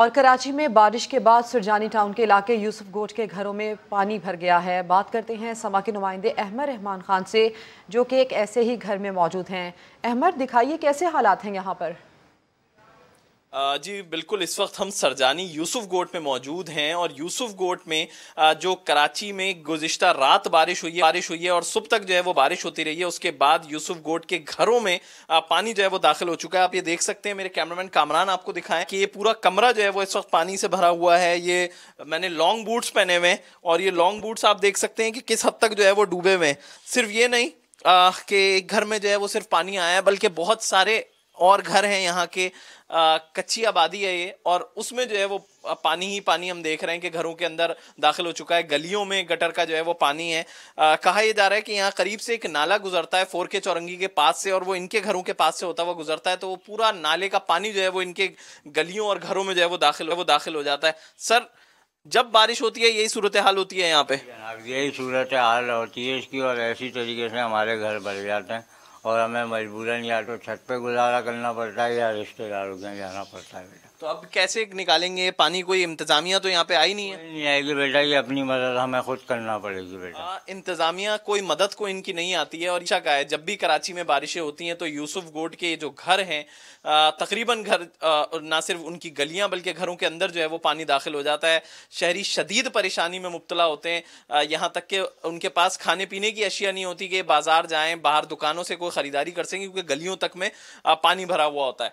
और कराची में बारिश के बाद सुरजानी टाउन के इलाके यूसुफ गोट के घरों में पानी भर गया है बात करते हैं समा के नुमाइंदे अहमद रहमान खान से जो कि एक ऐसे ही घर में मौजूद हैं अहमद दिखाइए कैसे हालात हैं यहाँ पर जी बिल्कुल इस वक्त हम सरजानी यूसुफ गोट में मौजूद हैं और यूसुफ गोट में जो कराची में गुज्त रात बारिश हुई है बारिश हुई है और सुबह तक जो है वो बारिश होती रही है उसके बाद यूसुफ गोट के घरों में पानी जो है वो दाखिल हो चुका है आप ये देख सकते हैं मेरे कैमरामैन कामरान आपको दिखाएं कि ये पूरा कमरा जो है वो इस वक्त पानी से भरा हुआ है ये मैंने लॉन्ग बूट्स पहने हुए हैं और ये लॉन्ग बूट्स आप देख सकते हैं कि किस हद तक जो है वो डूबे हुए हैं सिर्फ ये नहीं कि घर में जो है वो सिर्फ पानी आया है बल्कि बहुत सारे और घर हैं यहाँ के आ, कच्ची आबादी है ये और उसमें जो है वो पानी ही पानी हम देख रहे हैं कि घरों के अंदर दाखिल हो चुका है गलियों में गटर का जो है वो पानी है आ, कहा यह जा रहा है कि यहाँ करीब से एक नाला गुजरता है फोर के चौरंगी के पास से और वो इनके घरों के पास से होता हुआ गुजरता है तो वो पूरा नाले का पानी जो है वो इनके गलियों और घरों में जो है वो दाखिल वो दाखिल हो जाता है सर जब बारिश होती है यही सूरत हाल होती है यहाँ पे यही सूरत हाल होती है इसकी और ऐसी तरीके से हमारे घर भर जाते हैं और हमें मजबूरन या तो छत पे गुजारा करना पड़ता है या रिश्तेदारों के जाना पड़ता है बेटा तो अब कैसे निकालेंगे पानी कोई इंतजामिया तो यहाँ पे आई नहीं है नहीं आएगी बेटा ये अपनी मदद हमें खुद करना पड़ेगी बेटा हाँ, इंतजामिया कोई मदद को इनकी नहीं आती है और ईशा का है जब भी कराची में बारिशें होती हैं तो यूसुफ गोट के जो घर हैं तकरीबन घर ना सिर्फ उनकी गलियाँ बल्कि घरों के अंदर जो है वो पानी दाखिल हो जाता है शहरी शदीद परेशानी में मुबतला होते हैं यहाँ तक के उनके पास खाने पीने की अशिया नहीं होती कि बाजार जाए बाहर दुकानों से को खरीदारी कर सकेंगे क्योंकि गलियों तक में पानी भरा हुआ होता है